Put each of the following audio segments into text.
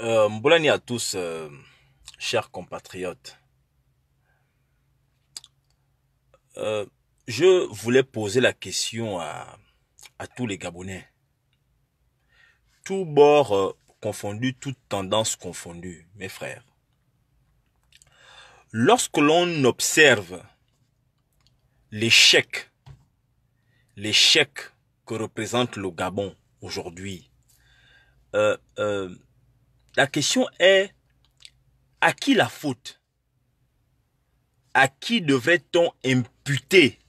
Euh, à tous, euh, chers compatriotes. Euh, je voulais poser la question à, tous les Gabonais. Tout bord confondus, euh, confondu, toute tendance confondue, mes frères. Lorsque l'on observe l'échec, l'échec que représente le Gabon aujourd'hui, euh, la question est, à qui la faute À qui devrait-on imputer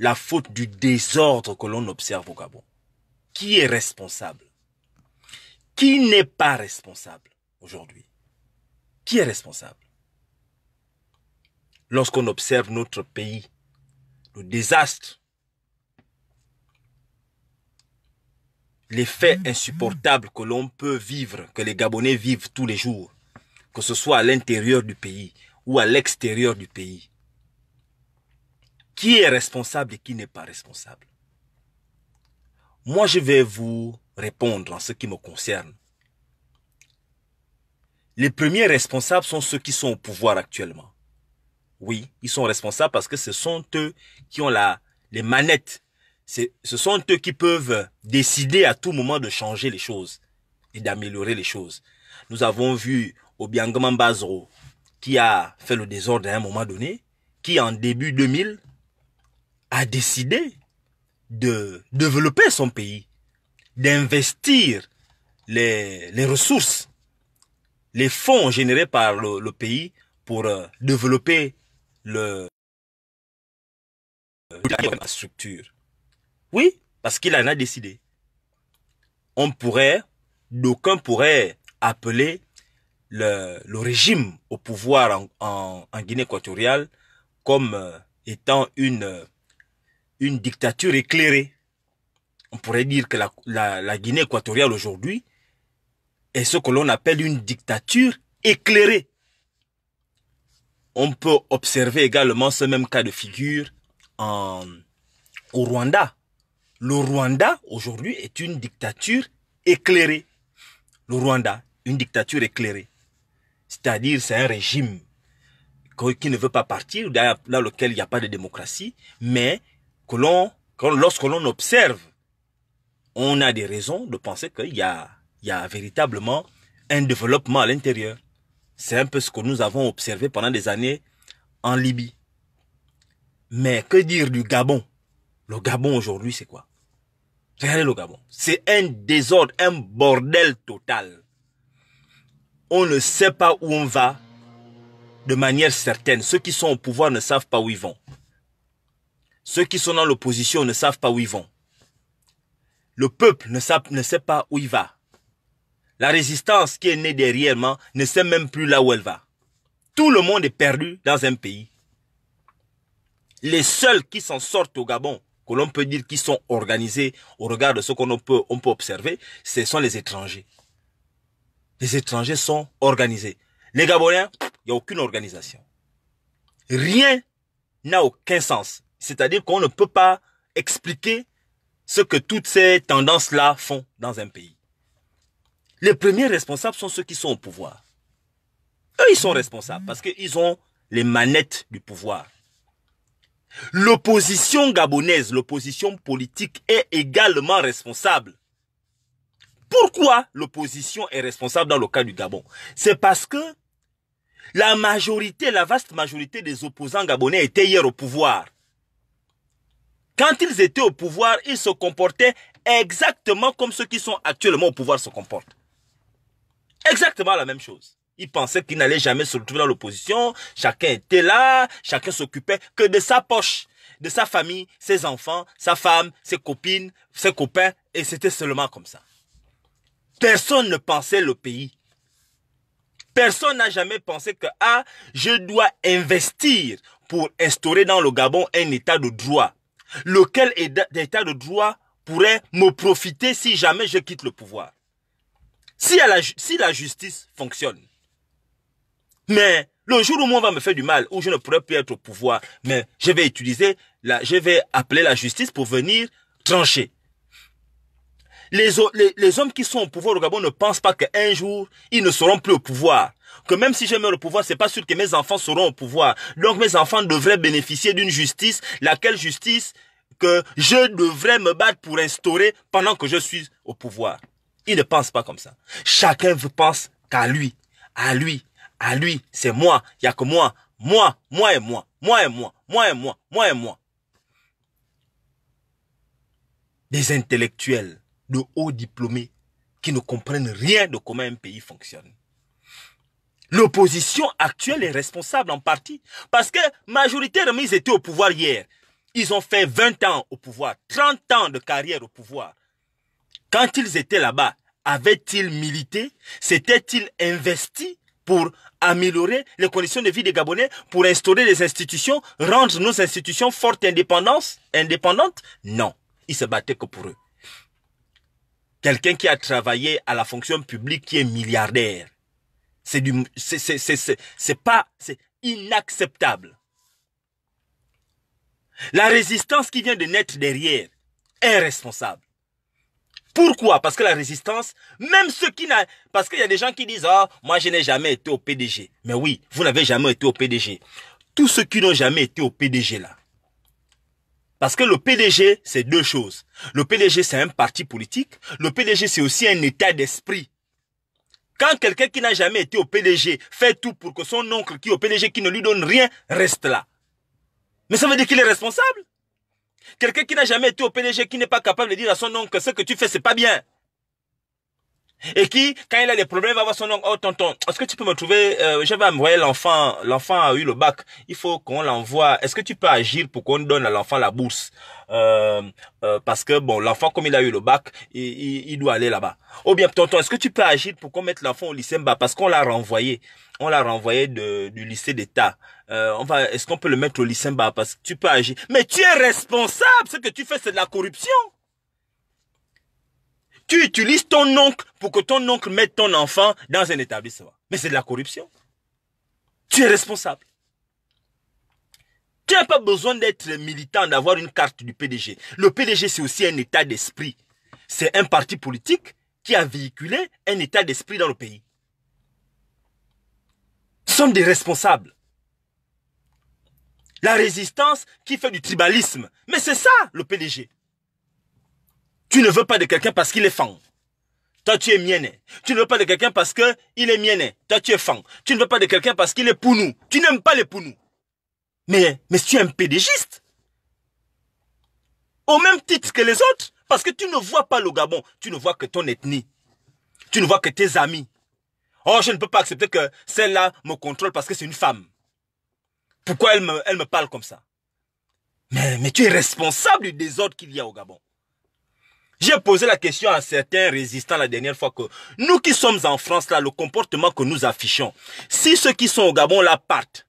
la faute du désordre que l'on observe au Gabon Qui est responsable Qui n'est pas responsable aujourd'hui Qui est responsable Lorsqu'on observe notre pays, le désastre l'effet faits insupportables que l'on peut vivre, que les Gabonais vivent tous les jours, que ce soit à l'intérieur du pays ou à l'extérieur du pays. Qui est responsable et qui n'est pas responsable Moi, je vais vous répondre en ce qui me concerne. Les premiers responsables sont ceux qui sont au pouvoir actuellement. Oui, ils sont responsables parce que ce sont eux qui ont la, les manettes ce sont eux qui peuvent décider à tout moment de changer les choses et d'améliorer les choses. Nous avons vu Obiang Mambazo qui a fait le désordre à un moment donné, qui en début 2000 a décidé de développer son pays, d'investir les, ressources, les fonds générés par le, pays pour euh, développer le, la structure. Oui, parce qu'il en a décidé. On pourrait, d'aucuns pourraient appeler le, régime au pouvoir en, Guinée équatoriale comme euh, étant une, euh, une dictature éclairée. On pourrait dire que la, Guinée équatoriale aujourd'hui est ce que l'on appelle une dictature éclairée. On peut observer également ce même cas de figure en, au Rwanda. Le Rwanda, aujourd'hui, est une dictature éclairée. Le Rwanda, une dictature éclairée. C'est-à-dire, c'est un régime qui ne veut pas partir, dans lequel il n'y a pas de démocratie, mais que l'on, lorsque l'on observe, on a des raisons de penser qu'il y a, il y a véritablement un développement à l'intérieur. C'est un peu ce que nous avons observé pendant des années en Libye. Mais que dire du Gabon Le Gabon aujourd'hui, c'est quoi Regardez le Gabon. C'est un désordre, un bordel total. On ne sait pas où on va de manière certaine. Ceux qui sont au pouvoir ne savent pas où ils vont. Ceux qui sont dans l'opposition ne savent pas où ils vont. Le peuple ne, sait, ne sait pas où il va. La résistance qui est née derrière moi ne sait même plus là où elle va. Tout le monde est perdu dans un pays. Les seuls qui s'en sortent au Gabon, que l'on peut dire qui sont organisés au regard de ce qu'on peut, peut observer, ce sont les étrangers. Les étrangers sont organisés. Les Gabonais, il n'y a aucune organisation. Rien n'a aucun sens. C'est-à-dire qu'on ne peut pas expliquer ce que toutes ces tendances-là font dans un pays. Les premiers responsables sont ceux qui sont au pouvoir. Eux, ils sont responsables parce qu'ils ont les manettes du pouvoir. L'opposition gabonaise, l'opposition politique est également responsable. Pourquoi l'opposition est responsable dans le cas du Gabon C'est parce que la majorité, la vaste majorité des opposants gabonais étaient hier au pouvoir. Quand ils étaient au pouvoir, ils se comportaient exactement comme ceux qui sont actuellement au pouvoir se comportent. Exactement la même chose. Il pensait qu'il n'allait jamais se retrouver dans l'opposition. Chacun était là, chacun s'occupait que de sa poche, de sa famille, ses enfants, sa femme, ses copines, ses copains, et c'était seulement comme ça. Personne ne pensait le pays. Personne n'a jamais pensé que, ah, je dois investir pour instaurer dans le Gabon un état de droit. Lequel état de droit pourrait me profiter si jamais je quitte le pouvoir? Si si la justice fonctionne, mais le jour où moi on va me faire du mal, où je ne pourrai plus être au pouvoir, mais je vais utiliser, la, je vais appeler la justice pour venir trancher. Les, hommes qui sont au pouvoir au Gabon ne pensent pas qu'un jour, ils ne seront plus au pouvoir. Que même si je meurs au pouvoir, c'est pas sûr que mes enfants seront au pouvoir. Donc mes enfants devraient bénéficier d'une justice, laquelle justice que je devrais me battre pour instaurer pendant que je suis au pouvoir. Ils ne pensent pas comme ça. Chacun pense qu'à lui, à lui, à lui, c'est moi, il n'y a que moi, moi, moi et moi, moi et moi, moi et moi, moi et moi. Des intellectuels de hauts diplômés qui ne comprennent rien de comment un pays fonctionne. L'opposition actuelle est responsable en partie parce que majoritairement ils étaient au pouvoir hier. Ils ont fait 20 ans au pouvoir, 30 ans de carrière au pouvoir. Quand ils étaient là-bas, avaient-ils milité S'étaient-ils investis pour améliorer les conditions de vie des Gabonais, pour instaurer les institutions, rendre nos institutions fortes indépendantes, Non, ils se battaient que pour eux. Quelqu'un qui a travaillé à la fonction publique, qui est milliardaire, c'est du, c'est pas, c'est inacceptable. La résistance qui vient de naître derrière est responsable. Pourquoi Parce que la résistance, même ceux qui n'a... Parce qu'il y a des gens qui disent, ah, moi je n'ai jamais été au PDG. Mais oui, vous n'avez jamais été au PDG. Tous ceux qui n'ont jamais été au PDG là. Parce que le PDG, c'est deux choses. Le PDG, c'est un parti politique. Le PDG, c'est aussi un état d'esprit. Quand quelqu'un qui n'a jamais été au PDG fait tout pour que son oncle qui est au PDG, qui ne lui donne rien, reste là. Mais ça veut dire qu'il est responsable Quelqu'un qui n'a jamais été au PDG, qui n'est pas capable de dire à son oncle que ce que tu fais, c'est pas bien. Et qui, quand il a des problèmes, va voir son oncle. Oh, tonton, est-ce que tu peux me trouver, euh, je vais envoyer l'enfant, l'enfant a eu le bac. Il faut qu'on l'envoie. Est-ce que tu peux agir pour qu'on donne à l'enfant la bourse? Euh, euh, parce que bon, l'enfant, comme il a eu le bac, il, il, doit aller là-bas. Ou oh, bien, tonton, est-ce que tu peux agir pour qu'on mette l'enfant au lycée Mba Parce qu'on l'a renvoyé. On l'a renvoyé de, du lycée d'État on euh, va, est-ce qu'on peut le mettre au bas parce que tu peux agir. Mais tu es responsable. Ce que tu fais, c'est de la corruption. Tu utilises ton oncle pour que ton oncle mette ton enfant dans un établissement. Mais c'est de la corruption. Tu es responsable. Tu n'as pas besoin d'être militant, d'avoir une carte du PDG. Le PDG, c'est aussi un état d'esprit. C'est un parti politique qui a véhiculé un état d'esprit dans le pays. Nous sommes des responsables. La résistance qui fait du tribalisme. Mais c'est ça, le PDG. Tu ne veux pas de quelqu'un parce qu'il est fan. Toi, tu es mienne. Tu ne veux pas de quelqu'un parce qu'il est mienne. Toi, tu es fan. Tu ne veux pas de quelqu'un parce qu'il est pour nous. Tu n'aimes pas les pour nous. Mais, mais tu es un PDGiste, Au même titre que les autres. Parce que tu ne vois pas le Gabon. Tu ne vois que ton ethnie. Tu ne vois que tes amis. Oh, je ne peux pas accepter que celle-là me contrôle parce que c'est une femme. Pourquoi elle me, elle me parle comme ça mais, tu es responsable du désordre qu'il y a au Gabon. J'ai posé la question à certains résistants la dernière fois que nous qui sommes en France, là, le comportement que nous affichons, si ceux qui sont au Gabon là partent,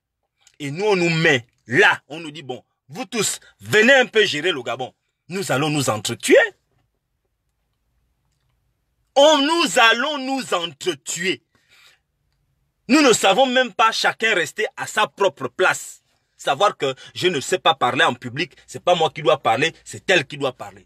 et nous on nous met là, on nous dit, bon, vous tous, venez un peu gérer le Gabon, nous allons nous entretuer. On, nous allons nous entretuer. Nous ne savons même pas chacun rester à sa propre place. Savoir que je ne sais pas parler en public, c'est pas moi qui dois parler, c'est elle qui doit parler.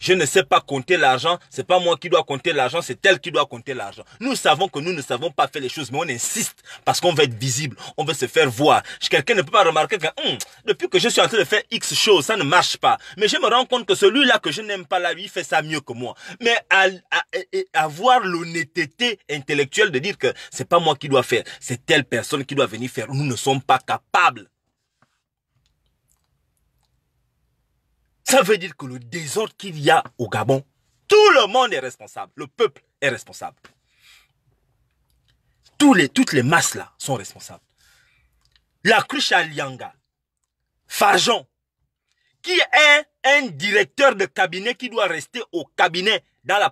Je ne sais pas compter l'argent, c'est pas moi qui dois compter l'argent, c'est elle qui doit compter l'argent. Nous savons que nous ne savons pas faire les choses, mais on insiste parce qu'on veut être visible, on veut se faire voir. Quelqu'un ne peut pas remarquer que hum, depuis que je suis en train de faire X choses, ça ne marche pas. Mais je me rends compte que celui-là que je n'aime pas là, lui, fait ça mieux que moi. Mais avoir l'honnêteté intellectuelle de dire que c'est pas moi qui dois faire, c'est telle personne qui doit venir faire. Nous ne sommes pas capables. Ça veut dire que le désordre qu'il y a au Gabon, tout le monde est responsable. Le peuple est responsable. toutes les masses là sont responsables. La cruche à Lianga, Fajon, qui est un directeur de cabinet qui doit rester au cabinet dans la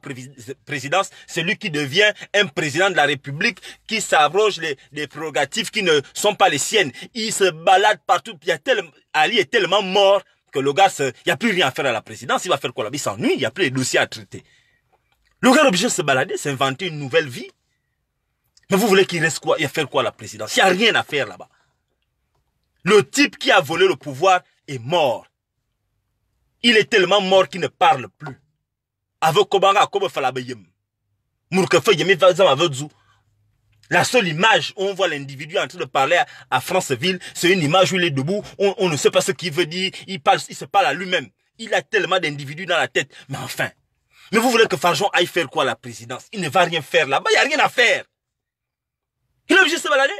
présidence, celui qui devient un président de la République, qui s'abroge les, prérogatives qui ne sont pas les siennes. Il se balade partout. Il Ali est tellement mort que le gars, il n'y a plus rien à faire à la présidence, il va faire quoi là Il s'ennuie, il n'y a plus les dossiers à traiter. Le gars est obligé de se balader, s'inventer une nouvelle vie. Mais vous voulez qu'il reste quoi Il va faire quoi à la présidence Il n'y a rien à faire là-bas. Le type qui a volé le pouvoir est mort. Il est tellement mort qu'il ne parle plus. Avec Kobanga, la seule image où on voit l'individu en train de parler à Franceville, c'est une image où il est debout, on, ne sait pas ce qu'il veut dire, il, il se parle à lui-même. Il a tellement d'individus dans la tête. Mais enfin, mais vous voulez que Farjon aille faire quoi à la présidence Il ne va rien faire là-bas, il n'y a rien à faire. Il est obligé de se balader.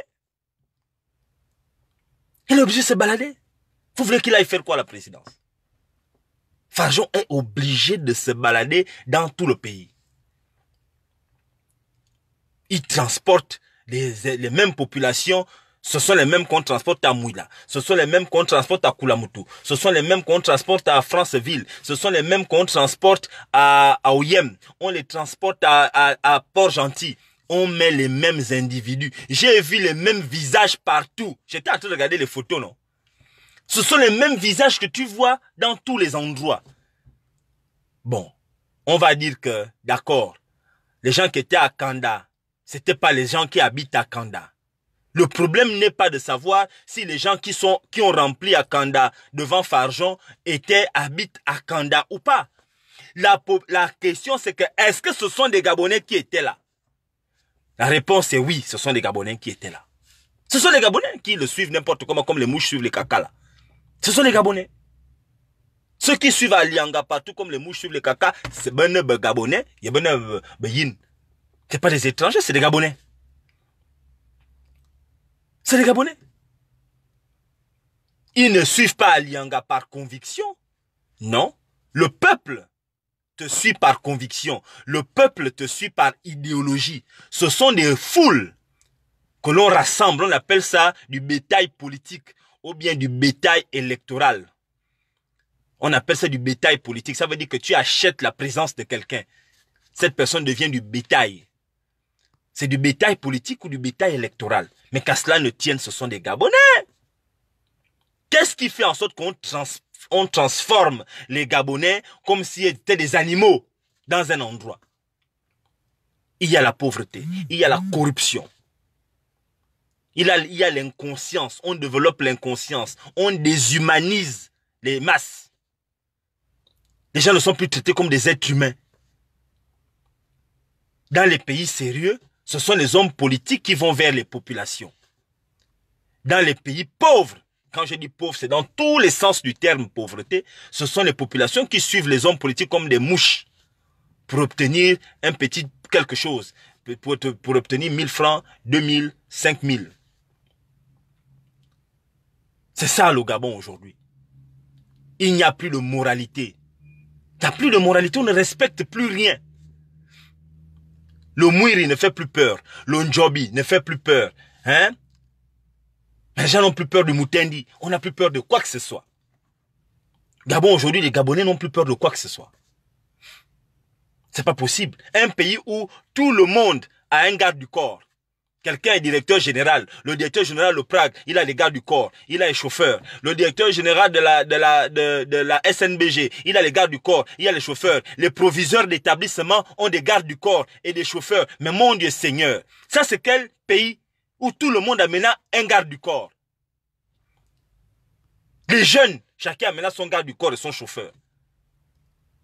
Il est obligé de se balader. Vous voulez qu'il aille faire quoi à la présidence Farjon est obligé de se balader dans tout le pays. Il transporte les, mêmes populations ce sont les mêmes qu'on transporte à Mouila. Ce sont les mêmes qu'on transporte à Koulamoutou. Ce sont les mêmes qu'on transporte à Franceville. Ce sont les mêmes qu'on transporte à, à On les transporte à, à Port-Gentil. On met les mêmes individus. J'ai vu les mêmes visages partout. J'étais en train de regarder les photos, non? Ce sont les mêmes visages que tu vois dans tous les endroits. Bon. On va dire que, d'accord. Les gens qui étaient à Kanda, n'étaient pas les gens qui habitent à Kanda. Le problème n'est pas de savoir si les gens qui sont, qui ont rempli à Kanda devant Farjon étaient, habitent à Kanda ou pas. La, la question c'est que, est-ce que ce sont des Gabonais qui étaient là? La réponse est oui, ce sont des Gabonais qui étaient là. Ce sont les Gabonais qui le suivent n'importe comment, comme les mouches suivent les caca. là. Ce sont les Gabonais. Ceux qui suivent à Lianga partout, comme les mouches suivent les caca, c'est ben, ben Gabonais, il y ben, ce pas des étrangers, c'est des Gabonais. C'est des Gabonais. Ils ne suivent pas Alianga par conviction. Non, le peuple te suit par conviction. Le peuple te suit par idéologie. Ce sont des foules que l'on rassemble. On appelle ça du bétail politique ou bien du bétail électoral. On appelle ça du bétail politique. Ça veut dire que tu achètes la présence de quelqu'un. Cette personne devient du bétail. C'est du bétail politique ou du bétail électoral. Mais qu'à cela ne tienne, ce sont des Gabonais. Qu'est-ce qui fait en sorte qu'on transforme les Gabonais comme s'ils étaient des animaux dans un endroit Il y a la pauvreté, il y a la corruption. Il y a l'inconscience, on développe l'inconscience, on déshumanise les masses. Les gens ne sont plus traités comme des êtres humains. Dans les pays sérieux, ce sont les hommes politiques qui vont vers les populations. Dans les pays pauvres, quand je dis pauvres, c'est dans tous les sens du terme pauvreté, ce sont les populations qui suivent les hommes politiques comme des mouches pour obtenir un petit quelque chose, pour, pour obtenir 1000 francs, 2000, 5000. C'est ça le Gabon aujourd'hui. Il n'y a plus de moralité. Il n'y a plus de moralité, on ne respecte plus rien. Le Mouiri ne fait plus peur. Le Njobi ne fait plus peur. Hein? Les gens n'ont plus peur du Moutendi. On n'a plus peur de quoi que ce soit. Gabon, aujourd'hui, les Gabonais n'ont plus peur de quoi que ce soit. C'est pas possible. Un pays où tout le monde a un garde du corps. Quelqu'un est directeur général. Le directeur général de Prague, il a les gardes du corps, il a les chauffeurs. Le directeur général de la, SNBG, il a les gardes du corps, il a les chauffeurs. Les proviseurs d'établissement ont des gardes du corps et des chauffeurs. Mais mon Dieu Seigneur, ça c'est quel pays où tout le monde amena un garde du corps? Les jeunes, chacun amena son garde du corps et son chauffeur.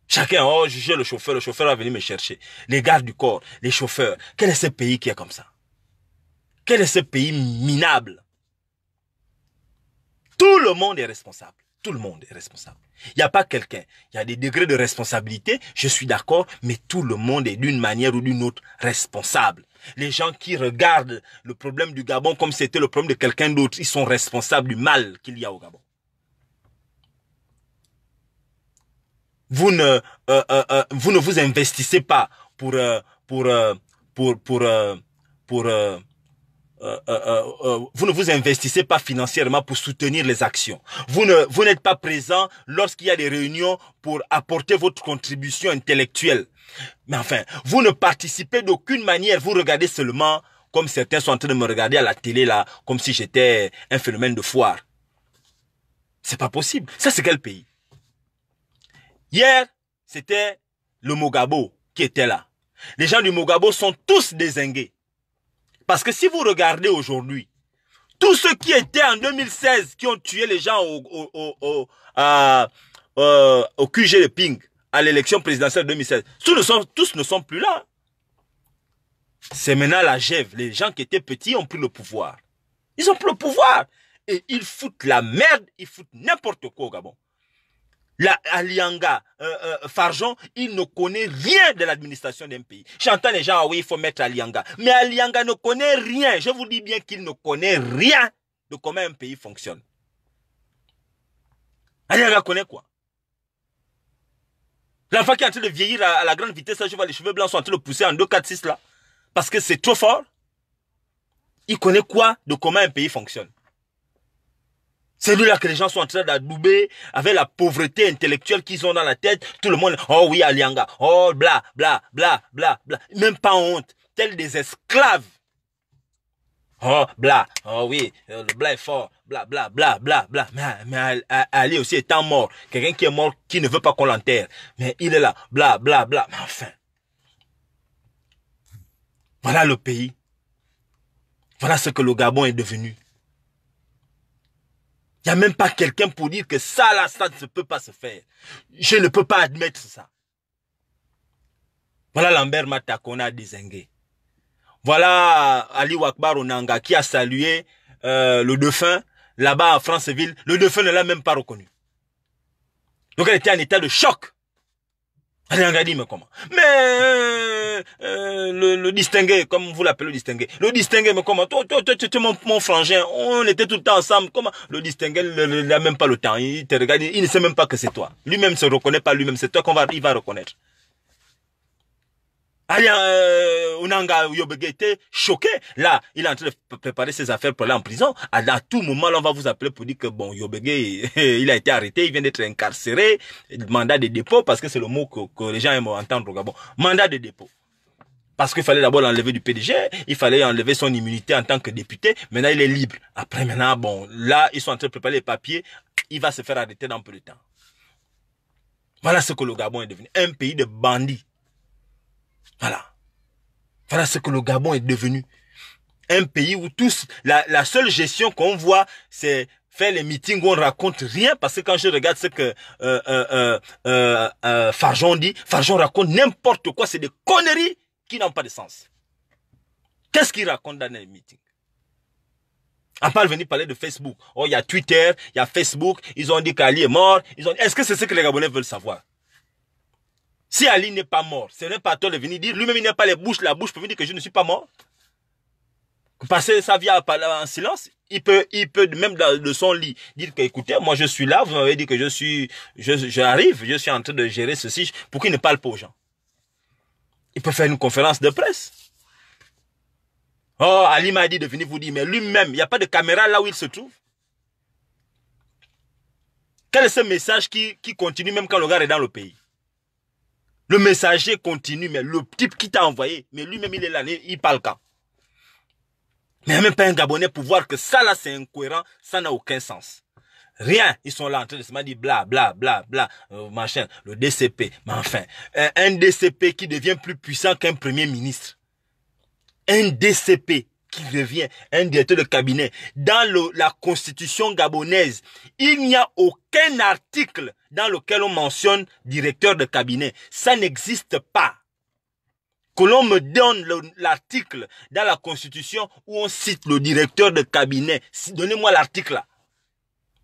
Chacun, oh, jugé le chauffeur, le chauffeur va venir me chercher. Les gardes du corps, les chauffeurs. Quel est ce pays qui est comme ça? Quel est ce pays minable Tout le monde est responsable. Tout le monde est responsable. Il n'y a pas quelqu'un. Il y a des degrés de responsabilité, je suis d'accord, mais tout le monde est d'une manière ou d'une autre responsable. Les gens qui regardent le problème du Gabon comme c'était le problème de quelqu'un d'autre, ils sont responsables du mal qu'il y a au Gabon. Vous ne, euh, euh, euh, vous, ne vous investissez pas pour, pour, pour, pour, pour euh, euh, euh, vous ne vous investissez pas financièrement pour soutenir les actions. Vous ne vous n'êtes pas présent lorsqu'il y a des réunions pour apporter votre contribution intellectuelle. Mais enfin, vous ne participez d'aucune manière. Vous regardez seulement comme certains sont en train de me regarder à la télé là, comme si j'étais un phénomène de foire. C'est pas possible. Ça c'est quel pays Hier, c'était le Mogabo qui était là. Les gens du Mogabo sont tous désingués. Parce que si vous regardez aujourd'hui, tous ceux qui étaient en 2016, qui ont tué les gens au, euh, QG de Ping, à l'élection présidentielle 2016, tous ne sont, tous ne sont plus là. C'est maintenant la GEV. Les gens qui étaient petits ont pris le pouvoir. Ils ont pris le pouvoir. Et ils foutent la merde, ils foutent n'importe quoi au Gabon la Alianga, euh, euh, Farjon, il ne connaît rien de l'administration d'un pays. J'entends les gens, ah oui, il faut mettre Alianga. Mais Alianga ne connaît rien. Je vous dis bien qu'il ne connaît rien de comment un pays fonctionne. Alianga connaît quoi L'enfant qui est en train de vieillir à, la grande vitesse, je vois les cheveux blancs sont en train de pousser en 2, 4, 6 là, parce que c'est trop fort. Il connaît quoi de comment un pays fonctionne c'est lui là que les gens sont en train d'adouber avec la pauvreté intellectuelle qu'ils ont dans la tête. Tout le monde, oh oui, Alianga, oh bla, bla, bla, bla, bla. Même pas honte, tels des esclaves. Oh bla, oh oui, euh, le bla est fort, bla, bla, bla, bla, bla. Mais, mais Ali aussi étant mort, quelqu'un qui est mort, qui ne veut pas qu'on l'enterre. Mais il est là, bla, bla, bla. Mais enfin, voilà le pays. Voilà ce que le Gabon est devenu. Il n'y a même pas quelqu'un pour dire que ça, là, ça ne peut pas se faire. Je ne peux pas admettre ça. Voilà Lambert Matakona qu'on Voilà euh, Ali Wakbar Onanga qui a salué euh, le dauphin là-bas à Franceville. Le dauphin ne l'a même pas reconnu. Donc elle était en état de choc. Regardez comment. Mais euh, euh, le, le distinguer, comme vous l'appelez le distinguer. Le distinguer, mais comment Toi, toi, toi, tu mon, mon frangin, on était tout le temps ensemble. Comment Le distinguer, il n'a même pas le temps. Il te regarde, il ne sait même pas que c'est toi. Lui-même se reconnaît pas lui-même. C'est toi qu'on va, il va reconnaître. Onanga euh, Yobege était choqué. Là, il est en train de préparer ses affaires pour aller en prison. À, tout moment, on va vous appeler pour dire que, bon, Yobege, il a été arrêté, il vient d'être incarcéré. Mandat de dépôt, parce que c'est le mot que, que, les gens aiment entendre au Gabon. Mandat de dépôt. Parce qu'il fallait d'abord l'enlever du PDG, il fallait enlever son immunité en tant que député. Maintenant, il est libre. Après, maintenant, bon, là, ils sont en train de préparer les papiers. Il va se faire arrêter dans peu de temps. Voilà ce que le Gabon est devenu. Un pays de bandits. Voilà. Voilà ce que le Gabon est devenu. Un pays où tous, la, la seule gestion qu'on voit, c'est faire les meetings où on raconte rien parce que quand je regarde ce que euh, euh, euh, euh, euh Farjon dit, Farjon raconte n'importe quoi, c'est des conneries qui n'ont pas de sens. Qu'est-ce qu'il raconte dans les meetings À part venir parler de Facebook. Oh, il y a Twitter, il y a Facebook, ils ont dit qu'Ali est mort. Ils ont... Est-ce que c'est ce que les Gabonais veulent savoir si Ali n'est pas mort, ce n'est pas toi de venir dire, lui-même il n'a pas les bouches, la bouche pour venir dire que je ne suis pas mort. Passer sa vie à en silence, il peut, il peut même de son lit dire que écoutez, moi je suis là, vous m'avez dit que je suis, je, j'arrive, je suis en train de gérer ceci, pour qu'il ne parle pas aux gens. Il peut faire une conférence de presse. Oh, Ali m'a dit de venir vous dire, mais lui-même, il n'y a pas de caméra là où il se trouve. Quel est ce message qui, qui continue même quand le gars est dans le pays le messager continue, mais le type qui t'a envoyé, mais lui-même, il est là, il parle quand Mais il n'y a même pas un Gabonais pour voir que ça, là, c'est incohérent, ça n'a aucun sens. Rien, ils sont là en train de se dire bla, bla, bla, bla, euh, ma machin, le DCP. Mais enfin, un DCP qui devient plus puissant qu'un premier ministre. Un DCP qui devient un directeur de cabinet. Dans la constitution gabonaise, il n'y a aucun article dans lequel on mentionne directeur de cabinet. Ça n'existe pas. Que l'on me donne l'article dans la constitution où on cite le directeur de cabinet. Donnez-moi l'article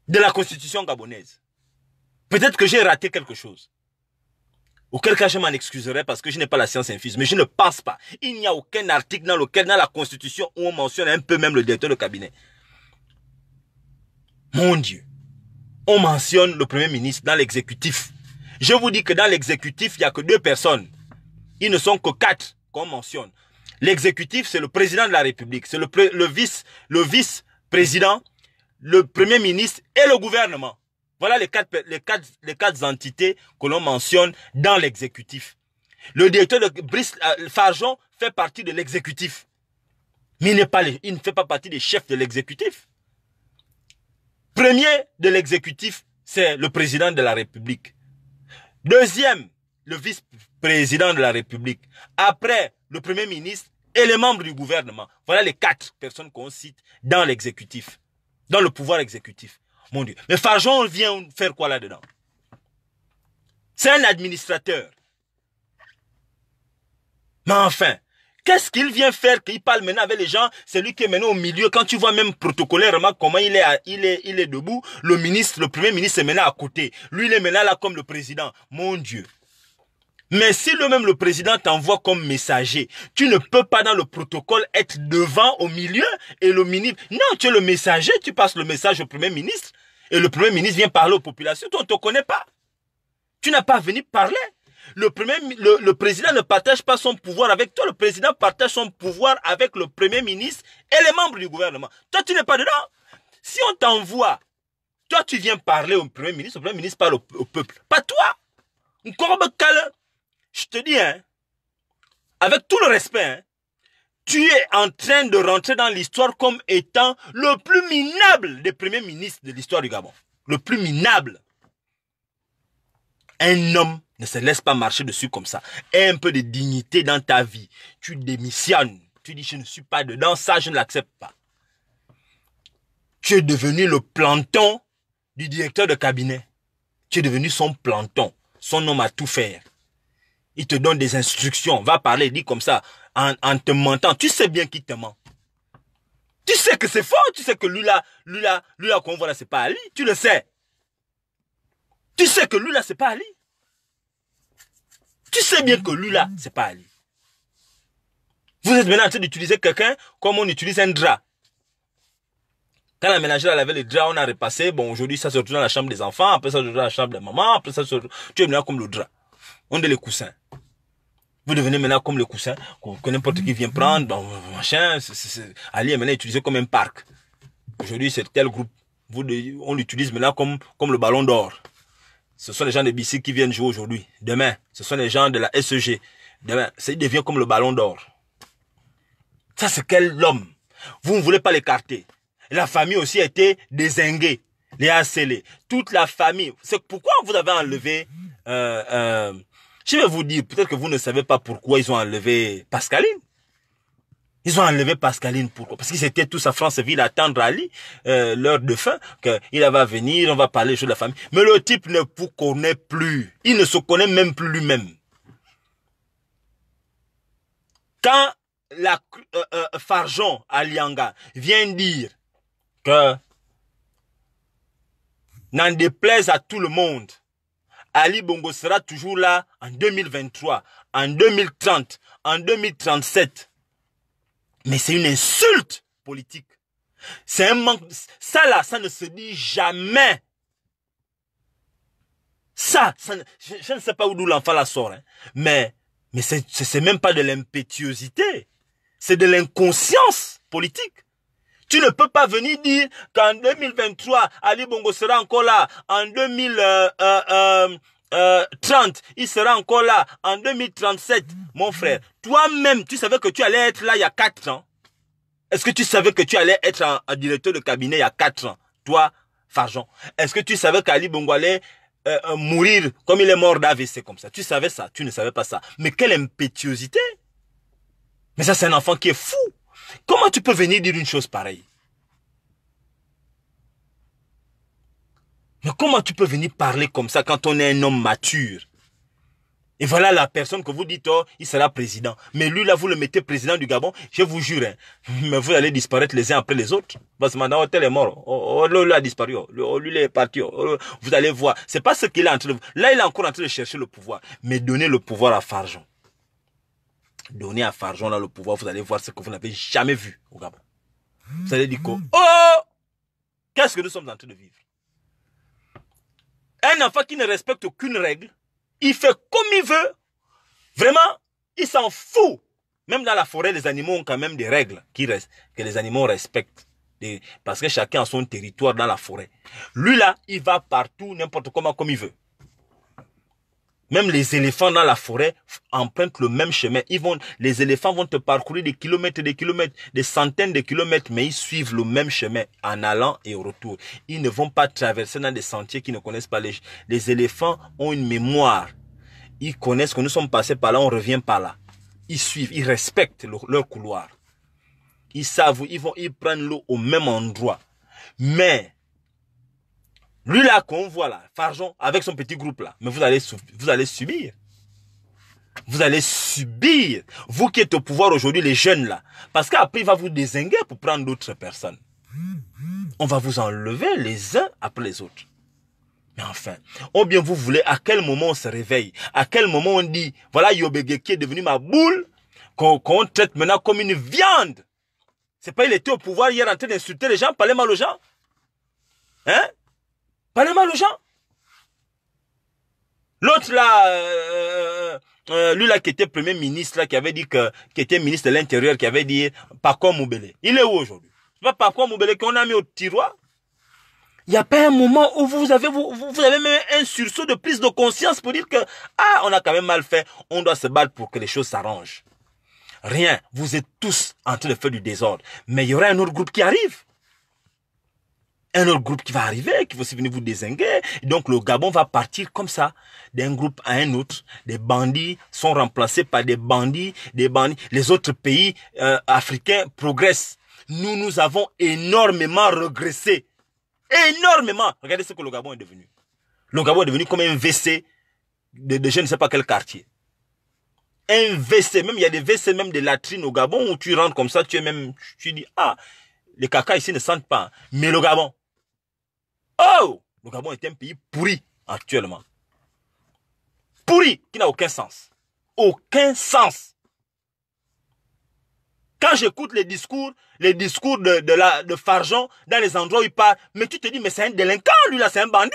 De la constitution gabonaise. Peut-être que j'ai raté quelque chose. Auquel cas, je m'en excuserai parce que je n'ai pas la science infuse, mais je ne pense pas. Il n'y a aucun article dans lequel, dans la Constitution, où on mentionne un peu même le directeur de cabinet. Mon Dieu. On mentionne le Premier ministre dans l'exécutif. Je vous dis que dans l'exécutif, il n'y a que deux personnes. Ils ne sont que quatre qu'on mentionne. L'exécutif, c'est le président de la République, c'est le vice, le vice-président, le Premier ministre et le gouvernement. Voilà les quatre, les quatre, les quatre entités que l'on mentionne dans l'exécutif. Le directeur de Brice euh, Farjon fait partie de l'exécutif. Mais pas, il ne fait pas partie des chefs de l'exécutif. Premier de l'exécutif, c'est le président de la République. Deuxième, le vice-président de la République. Après, le premier ministre et les membres du gouvernement. Voilà les quatre personnes qu'on cite dans l'exécutif, dans le pouvoir exécutif. Mon Dieu. Mais Fajon vient faire quoi là-dedans C'est un administrateur. Mais enfin, qu'est-ce qu'il vient faire qu'il parle maintenant avec les gens C'est lui qui est maintenant au milieu. Quand tu vois même protocolairement comment il est, il est, il est debout, le ministre, le premier ministre est maintenant à côté. Lui, il est maintenant là comme le président. Mon Dieu. Mais si le même le président t'envoie comme messager, tu ne peux pas dans le protocole être devant, au milieu et le ministre. Non, tu es le messager, tu passes le message au premier ministre et le premier ministre vient parler aux populations. Toi, on ne te connaît pas. Tu n'as pas venu parler. Le, président ne partage pas son pouvoir avec toi. Le président partage son pouvoir avec le premier ministre et les membres du gouvernement. Toi, tu n'es pas dedans. Si on t'envoie, toi, tu viens parler au premier ministre. Le premier ministre parle au, peuple. Pas toi. calme je te dis, hein, avec tout le respect, hein, tu es en train de rentrer dans l'histoire comme étant le plus minable des premiers ministres de l'histoire du Gabon. Le plus minable. Un homme ne se laisse pas marcher dessus comme ça. Aie un peu de dignité dans ta vie. Tu démissionnes. Tu dis, je ne suis pas dedans, ça, je ne l'accepte pas. Tu es devenu le planton du directeur de cabinet. Tu es devenu son planton, son homme à tout faire. Il te donne des instructions. Va parler, dis comme ça, en, te mentant. Tu sais bien qu'il te ment. Tu sais que c'est faux. Tu sais que Lula, Lula, Lula qu'on voit là, c'est pas Ali. Tu le sais. Tu sais que Lula, c'est pas Ali. Tu sais bien que Lula, c'est pas Ali. Vous êtes maintenant en train d'utiliser quelqu'un comme on utilise un drap. Quand la ménagère avait le drap, on a repassé. Bon, aujourd'hui, ça se retrouve dans la chambre des enfants. Après, ça se retrouve dans la chambre des mamans. Après, ça Tu es maintenant comme le drap. On est les coussins. Vous devenez maintenant comme le coussins que n'importe qui vient prendre, machin. Ali est maintenant utilisé comme un parc. Aujourd'hui, c'est tel groupe. Vous, on l'utilise maintenant comme, comme le ballon d'or. Ce sont les gens de BC qui viennent jouer aujourd'hui. Demain, ce sont les gens de la SEG. Demain, ça devient comme le ballon d'or. Ça, c'est quel homme Vous ne voulez pas l'écarter. La famille aussi a été désinguée, les harcelée. Toute la famille. C'est pourquoi vous avez enlevé euh, euh, je vais vous dire, peut-être que vous ne savez pas pourquoi ils ont enlevé Pascaline. Ils ont enlevé Pascaline pourquoi Parce qu'ils étaient tous à Franceville à attendre Ali euh, l'heure de fin qu'il va venir, on va parler de la famille. Mais le type ne vous connaît plus. Il ne se connaît même plus lui-même. Quand la euh, Farjon Alianga vient dire que n'en déplaise à tout le monde, Ali Bongo sera toujours là en 2023, en 2030, en 2037. Mais c'est une insulte politique. C'est un manque. Ça là, ça ne se dit jamais. Ça, je, ne sais pas d'où l'enfant la sort, hein. mais mais c'est même pas de l'impétuosité, c'est de l'inconscience politique. Tu ne peux pas venir dire qu'en 2023, Ali Bongo sera encore là. En 2030, euh, euh, euh, il sera encore là. En 2037, mon frère, toi-même, tu savais que tu allais être là il y a 4 ans. Est-ce que tu savais que tu allais être un, directeur de cabinet il y a 4 ans Toi, Farjan Est-ce que tu savais qu'Ali Bongo allait mourir comme il est mort d'AVC comme ça Tu savais ça, tu ne savais pas ça. Mais quelle impétuosité Mais ça, c'est un enfant qui est fou. Comment tu peux venir dire une chose pareille Mais comment tu peux venir parler comme ça quand on est un homme mature Et voilà la personne que vous dites, oh, il sera président. Mais lui, là, vous le mettez président du Gabon, je vous jure, hein. mais vous allez disparaître les uns après les autres. Parce que maintenant, tel est mort. Oh, oh, oh a disparu. Oh, lui, oh, il est parti. vous allez voir. C'est pas ce qu'il est en train de... Là, il est encore en train de chercher le pouvoir. Mais donner le pouvoir à Farjon. Donnez à Farjon le pouvoir, vous allez voir ce que vous n'avez jamais vu au Gabon. Vous allez dire mm. oh, qu'est-ce que nous sommes en train de vivre Un enfant qui ne respecte aucune règle, il fait comme il veut. Vraiment, il s'en fout. Même dans la forêt, les animaux ont quand même des règles que les animaux respectent. parce que chacun a son territoire dans la forêt. Lui là, il va partout, n'importe comment, comme il veut. Même les éléphants dans la forêt empruntent le même chemin. Ils vont, les éléphants vont te parcourir des kilomètres des kilomètres, des centaines de kilomètres, mais ils suivent le même chemin en allant et au retour. Ils ne vont pas traverser dans des sentiers qu'ils ne connaissent pas. Les, les éléphants ont une mémoire. Ils connaissent que nous sommes passés par là, on revient par là. Ils suivent, ils respectent leur, couloir. Ils savent, ils vont, ils prennent l'eau au même endroit. Mais, lui là qu'on voit là, Farjon, avec son petit groupe là. Mais vous allez, vous allez subir. Vous allez subir. Vous qui êtes au pouvoir aujourd'hui, les jeunes là. Parce qu'après, il va vous désinguer pour prendre d'autres personnes. On va vous enlever les uns après les autres. Mais enfin, ou bien vous voulez, à quel moment on se réveille À quel moment on dit, voilà Yobege qui est devenu ma boule, qu'on traite maintenant comme une viande C'est pas, il était au pouvoir hier en train d'insulter les gens, parler mal aux gens Hein mal aux gens. L'autre là, euh, euh, euh, lui là qui était premier ministre, qui avait dit que, qui était ministre de l'Intérieur, qui avait dit quoi Moubele. Il est où aujourd'hui C'est pas quoi qu'on a mis au tiroir il n'y a pas un moment où vous avez, vous, vous avez même un sursaut de prise de conscience pour dire que, ah, on a quand même mal fait, on doit se battre pour que les choses s'arrangent. Rien. Vous êtes tous en train de faire du désordre. Mais il y aura un autre groupe qui arrive un autre groupe qui va arriver, qui va aussi venir vous désinguer. Donc le Gabon va partir comme ça, d'un groupe à un autre. Des bandits sont remplacés par des bandits, des bandits. Les autres pays euh, africains progressent. Nous, nous avons énormément regressé. Énormément. Regardez ce que le Gabon est devenu. Le Gabon est devenu comme un WC de, je ne sais pas quel quartier un WC, même il y a des WC, même des latrines au Gabon où tu rentres comme ça, tu es même, tu dis, ah, les caca ici ne sentent pas. Mais le Gabon, Oh Le Gabon est un pays pourri actuellement. Pourri, qui n'a aucun sens. Aucun sens. Quand j'écoute les discours, les discours de, de, la, de Farjon dans les endroits où il parle, mais tu te dis, mais c'est un délinquant, lui là, c'est un bandit.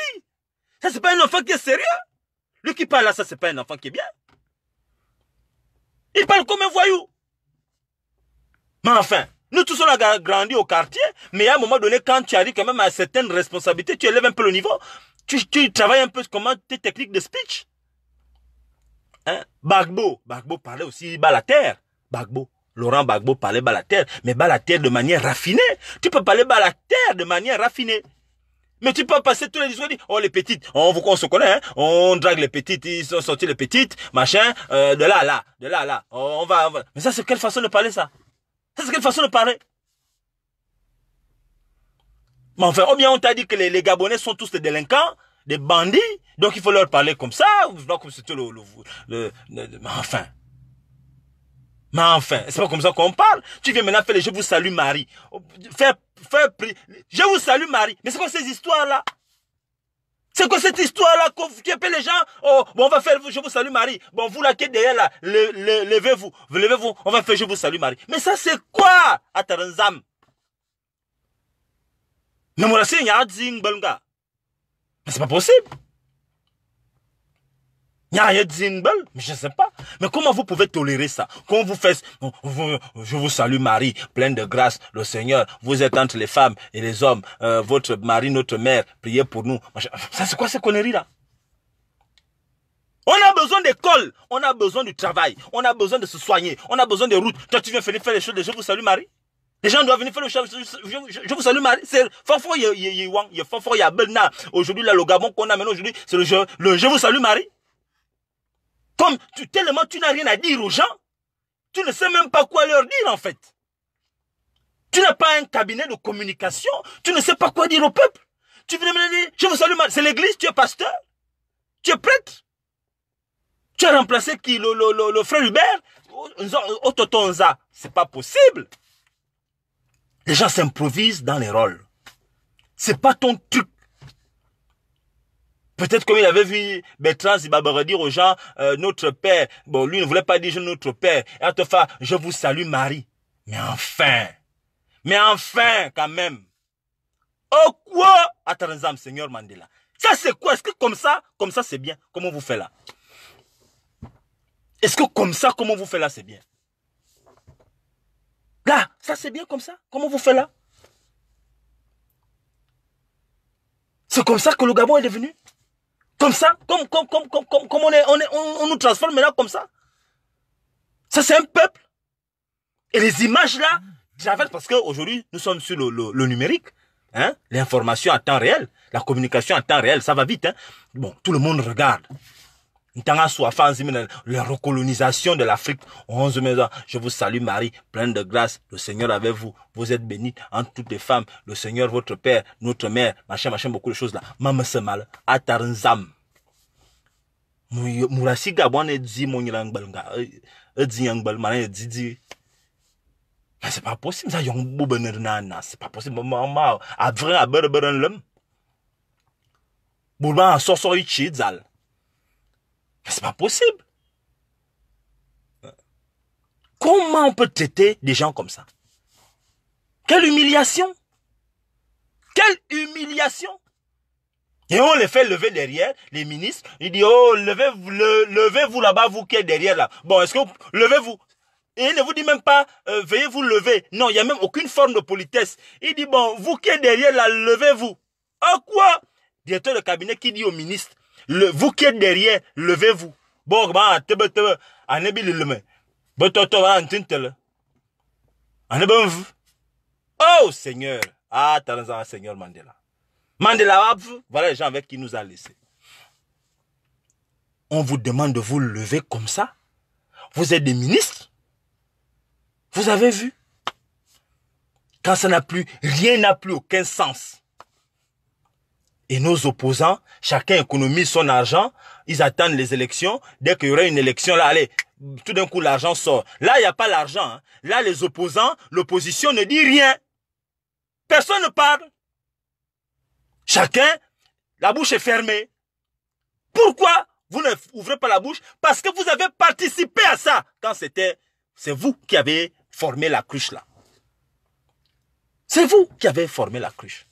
Ça, c'est pas un enfant qui est sérieux. Lui qui parle là, ça, c'est pas un enfant qui est bien. Il parle comme un voyou. Mais enfin, nous tous, on a grandi au quartier, mais à un moment donné, quand tu arrives quand même à certaines responsabilités, tu élèves un peu le niveau, tu, tu travailles un peu comment tes techniques de speech. Hein? Bagbo, Bagbo parlait aussi bas la terre. Bagbo, Laurent Bagbo parlait bas la terre, mais bas la terre de manière raffinée. Tu peux parler bas la terre de manière raffinée. Mais tu peux passer tous les jours et dire, oh les petites, on, se connaît, hein. on drague les petites, ils sont sortis les petites, machin, euh, de là là, de là là, Mais ça, c'est quelle façon de parler ça c'est quelle façon de parler Mais enfin, ou bien on t'a dit que les, Gabonais sont tous des délinquants, des bandits, donc il faut leur parler comme ça, ou comme c'était le, Mais enfin. Mais enfin, c'est pas comme ça qu'on parle. Tu viens maintenant faire les Je vous salue Marie. faire Je vous salue Marie. Mais c'est quoi ces histoires-là c'est quoi cette histoire-là qui appelle les gens Oh, bon, on va faire je vous salue Marie. Bon, vous la qui derrière là, levez-vous, levez-vous, on va faire je vous salue Marie. Mais ça c'est quoi Ataranzam Mais c'est pas possible. Je ne sais pas. Mais comment vous pouvez tolérer ça Quand vous faites, je vous salue Marie, pleine de grâce, le Seigneur, vous êtes entre les femmes et les hommes, euh, votre mari, notre mère, priez pour nous. Ça c'est quoi ces conneries-là on a besoin d'école, on a besoin du travail, on a besoin de se soigner, on a besoin de routes. Toi, tu viens faire les choses Je vous salue Marie les gens doivent venir faire le choses. Je, vous salue, Marie. C'est Fafo a a Aujourd'hui, là, le Gabon qu'on amène aujourd'hui, c'est le jeu. Le Je vous salue, Marie. Comme tellement tu n'as rien à dire aux gens, tu ne sais même pas quoi leur dire en fait. Tu n'as pas un cabinet de communication, tu ne sais pas quoi dire au peuple. Tu viens me dire, je vous salue, c'est l'église, tu es pasteur, tu es prêtre. Tu as remplacé qui le, le, frère Hubert Totonza. Oh, oh, c'est pas possible. Les gens s'improvisent dans les rôles. C'est pas ton truc. Peut-être il avait vu Bertrand Zibabara dire aux gens, euh, notre père, bon, lui ne voulait pas dire notre père. Et à je vous salue Marie. Mais enfin, mais enfin quand même. Oh quoi Attends, Seigneur Mandela. Ça c'est quoi Est-ce que comme ça, comme ça c'est bien Comment vous faites là Est-ce que comme ça, comment vous faites là, c'est bien Là, ça c'est bien comme ça Comment vous faites là C'est comme ça que le Gabon est devenu comme ça, comme, comme, on, on, on, nous transforme maintenant comme ça. Ça, c'est un peuple. Et les images là, j'avais parce qu'aujourd'hui, nous sommes sur le, numérique. Hein. L'information en temps réel, la communication en temps réel, ça va vite. Hein. Bon, tout le monde regarde. Ntanga soixante mille, la recolonisation de l'Afrique, 11 maisons. Je vous salue Marie, pleine de grâce, le Seigneur avec vous. Vous êtes bénie entre toutes les femmes, le Seigneur votre Père, notre Mère, machin, machin, beaucoup de choses là. Mame mal. Atarnzam. Mourasi Gabon et dit mon yangbalga, et dit yangbalman et dit dit. Mais c'est pas possible, ça, yon boubener nana, c'est pas possible, maman, à vrai, à beurre, beurre, l'homme. Bourban, en sorcier, c'est pas possible. Comment on peut traiter des gens comme ça Quelle humiliation Quelle humiliation Et on les fait lever derrière, les ministres. Il dit oh, levez-vous là-bas, vous qui êtes derrière là. Bon, est-ce que Levez-vous. Et il ne vous dit même pas, euh, veuillez vous lever. Non, il n'y a même aucune forme de politesse. Il dit, bon, vous qui êtes derrière là, levez-vous. À quoi Directeur de cabinet qui dit au ministre, vous qui êtes derrière, levez-vous. Oh, Seigneur. Ah, Taranzan, Seigneur Mandela. Mandela, ah, voilà les gens avec qui nous a laissés. On vous demande de vous lever comme ça. Vous êtes des ministres. Vous avez vu. Quand ça n'a plus, rien n'a plus aucun sens. Et nos opposants, chacun économise son argent, ils attendent les élections. Dès qu'il y aura une élection, là, allez, tout d'un coup, l'argent sort. Là, il n'y a pas l'argent. Hein. Là, les opposants, l'opposition ne dit rien. Personne ne parle. Chacun, la bouche est fermée. Pourquoi vous ne ouvrez pas la bouche Parce que vous avez participé à ça quand c'était, c'est vous qui avez formé la cruche là. C'est vous qui avez formé la cruche.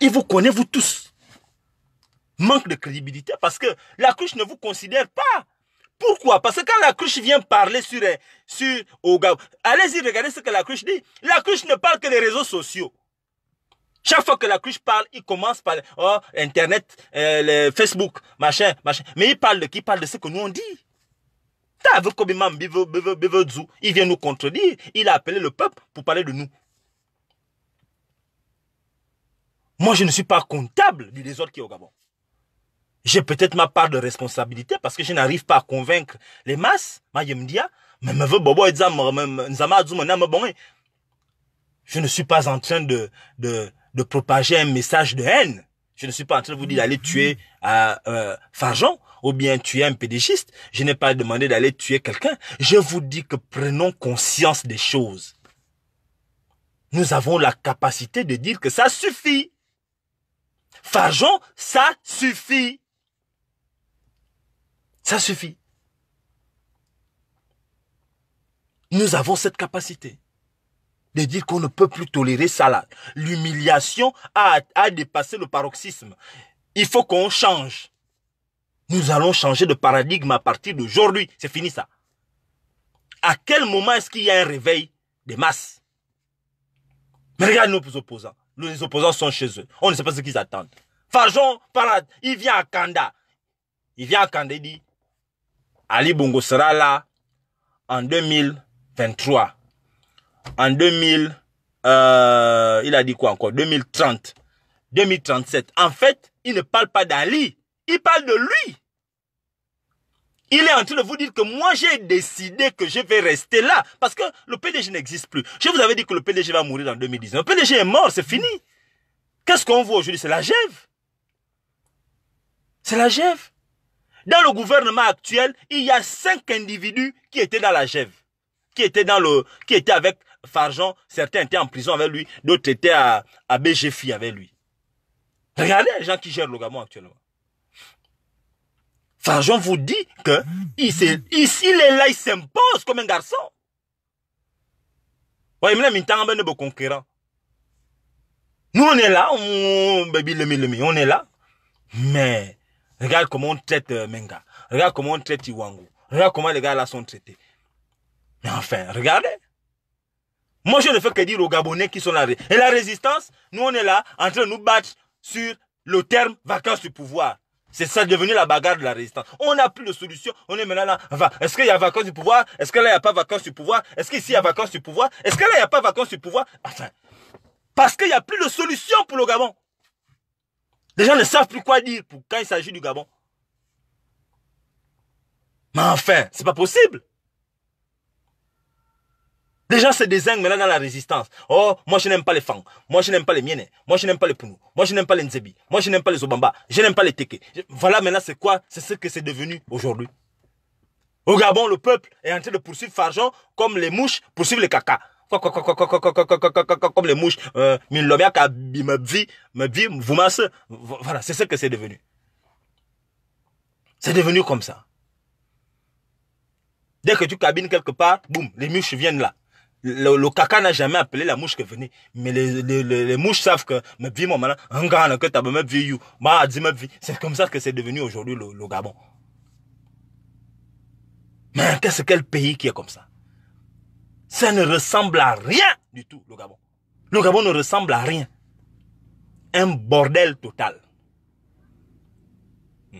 Il vous connaît, vous tous. Manque de crédibilité parce que la cruche ne vous considère pas. Pourquoi Parce que quand la cruche vient parler sur, euh, sur allez-y, regardez ce que la cruche dit. La cruche ne parle que des réseaux sociaux. Chaque fois que la cruche parle, il commence par oh, Internet, euh, Facebook, machin, machin. Mais il parle de qui il parle de ce que nous on dit. Il vient nous contredire. Il a appelé le peuple pour parler de nous. Moi, je ne suis pas comptable du désordre qui est au Gabon. J'ai peut-être ma part de responsabilité parce que je n'arrive pas à convaincre les masses. Je ne suis pas en train de, de, de propager un message de haine. Je ne suis pas en train de vous dire d'aller tuer à euh, euh ou bien tuer un pédéchiste. Je n'ai pas demandé d'aller tuer quelqu'un. Je vous dis que prenons conscience des choses. Nous avons la capacité de dire que ça suffit. Fajon, ça suffit. Ça suffit. Nous avons cette capacité de dire qu'on ne peut plus tolérer ça L'humiliation a, dépassé le paroxysme. Il faut qu'on change. Nous allons changer de paradigme à partir d'aujourd'hui. C'est fini ça. À quel moment est-ce qu'il y a un réveil des masses regarde nos opposants les opposants sont chez eux. On ne sait pas ce qu'ils attendent. Fajon, il vient à Kanda. Il vient à Kanda, il dit, Ali Bongo sera là en 2023. En 2000, euh, il a dit quoi encore 2030. 2037. En fait, il ne parle pas d'Ali. Il parle de lui. Il est en train de vous dire que moi, j'ai décidé que je vais rester là. Parce que le PDG n'existe plus. Je vous avais dit que le PDG va mourir en 2019. Le PDG est mort, c'est fini. Qu'est-ce qu'on voit aujourd'hui C'est la Gève. C'est la Gève. Dans le gouvernement actuel, il y a cinq individus qui étaient dans la Gève. Qui étaient, dans le, qui avec Farjan, Certains étaient en prison avec lui. D'autres étaient à, à BGFI avec lui. Regardez les gens qui gèrent le Gabon actuellement. Enfin, je vous dis que ici, est, là, il s'impose comme un garçon. Ouais, mais maintenant, on est conquérant. Nous, on est là, on, baby, le on est là. Mais, regarde comment on traite euh, Menga. Regarde comment on traite Iwangu. Regarde comment les gars là sont traités. Mais enfin, regardez. Moi, je ne fais que dire aux Gabonais qui sont là. Et la résistance, nous, on est là, en train de nous battre sur le terme vacances du pouvoir. C'est ça devenu la bagarre de la résistance. On n'a plus de solution. On est maintenant là. Est-ce qu'il y a vacances du pouvoir Est-ce que là, il n'y a pas vacances du pouvoir Est-ce qu'ici, il y a vacances du pouvoir Est-ce que là, il n'y a pas vacances du pouvoir Enfin, parce qu'il n'y a plus de solution pour le Gabon. Les gens ne savent plus quoi dire pour quand il s'agit du Gabon. Mais enfin, c'est pas possible. Les gens se désignent maintenant dans la résistance. Oh, moi je n'aime pas les fangs. moi je n'aime pas les Miennes, moi je n'aime pas les pounous. moi je n'aime pas les Nzebi, moi je n'aime pas les Obamba, je n'aime pas les Teke. Voilà maintenant c'est quoi, c'est ce que c'est devenu aujourd'hui. Au Gabon, le peuple est en train de poursuivre Farjon comme les mouches poursuivent les caca. Comme les mouches, Voilà, c'est ce que c'est devenu. C'est devenu comme ça. Dès que tu cabines quelque part, boum, les mouches viennent là le, le caca n'a jamais appelé la mouche que venait. Mais les, les, les, mouches savent que, me vie, que C'est comme ça que c'est devenu aujourd'hui le, le Gabon. Mais qu'est-ce quel pays qui est comme ça? Ça ne ressemble à rien du tout, le Gabon. Le Gabon ne ressemble à rien. Un bordel total. Hmm.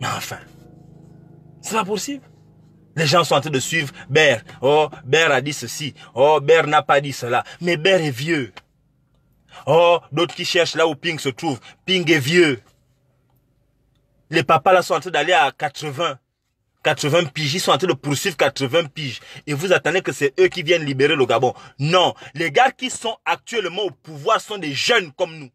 Mais enfin, c'est pas possible. Les gens sont en train de suivre Ber. Oh, Ber a dit ceci. Oh, Ber n'a pas dit cela. Mais Ber est vieux. Oh, d'autres qui cherchent là où Ping se trouve. Ping est vieux. Les papas là sont en train d'aller à 80. 80 piges, ils sont en train de poursuivre 80 piges. Et vous attendez que c'est eux qui viennent libérer le Gabon. Non, les gars qui sont actuellement au pouvoir sont des jeunes comme nous.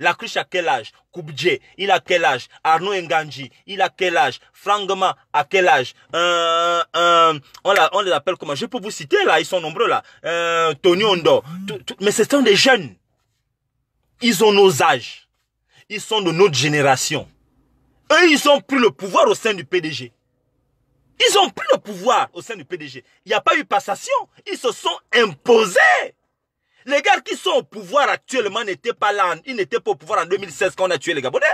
La cruche à quel âge Koubdje, il a quel âge Arnaud Nganji, il a quel âge Frangma, à quel âge euh, euh, on, les appelle comment Je peux vous citer là, ils sont nombreux là. Euh, Tony Ondo. mais ce sont des jeunes. Ils ont nos âges. Ils sont de notre génération. Eux, ils ont pris le pouvoir au sein du PDG. Ils ont pris le pouvoir au sein du PDG. Il n'y a pas eu passation. Ils se sont imposés. Les gars qui sont au pouvoir actuellement n'étaient pas là. Ils n'étaient pas au pouvoir en 2016 quand on a tué les Gabonais.